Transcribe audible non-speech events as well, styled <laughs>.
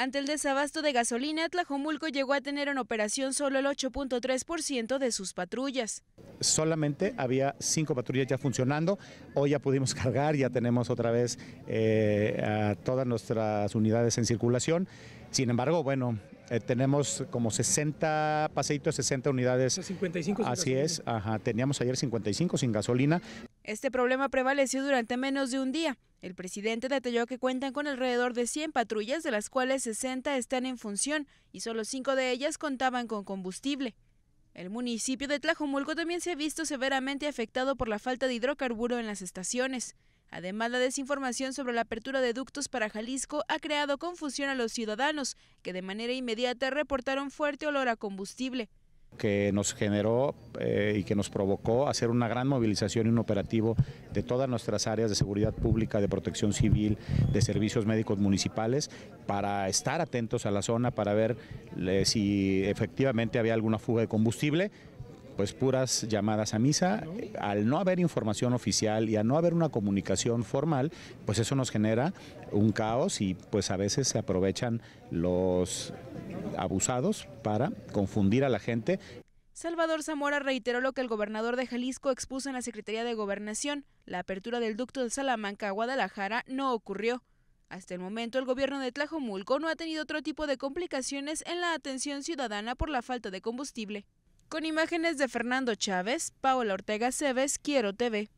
Ante el desabasto de gasolina, Tlajomulco llegó a tener en operación solo el 8.3% de sus patrullas. Solamente había cinco patrullas ya funcionando, hoy ya pudimos <laughs> cargar, ya tenemos otra vez eh, todas nuestras unidades en circulación. Sin embargo, bueno, eh, tenemos como 60 paseitos, 60 unidades. 55 Así es, teníamos ayer 55 sin gasolina, este problema prevaleció durante menos de un día. El presidente detalló que cuentan con alrededor de 100 patrullas, de las cuales 60 están en función y solo 5 de ellas contaban con combustible. El municipio de Tlajomulco también se ha visto severamente afectado por la falta de hidrocarburo en las estaciones. Además, la desinformación sobre la apertura de ductos para Jalisco ha creado confusión a los ciudadanos, que de manera inmediata reportaron fuerte olor a combustible que nos generó eh, y que nos provocó hacer una gran movilización y un operativo de todas nuestras áreas de seguridad pública, de protección civil, de servicios médicos municipales, para estar atentos a la zona, para ver eh, si efectivamente había alguna fuga de combustible pues puras llamadas a misa, al no haber información oficial y al no haber una comunicación formal, pues eso nos genera un caos y pues a veces se aprovechan los abusados para confundir a la gente. Salvador Zamora reiteró lo que el gobernador de Jalisco expuso en la Secretaría de Gobernación. La apertura del ducto de Salamanca a Guadalajara no ocurrió. Hasta el momento, el gobierno de Tlajomulco no ha tenido otro tipo de complicaciones en la atención ciudadana por la falta de combustible. Con imágenes de Fernando Chávez, Paola Ortega Cebes, Quiero TV.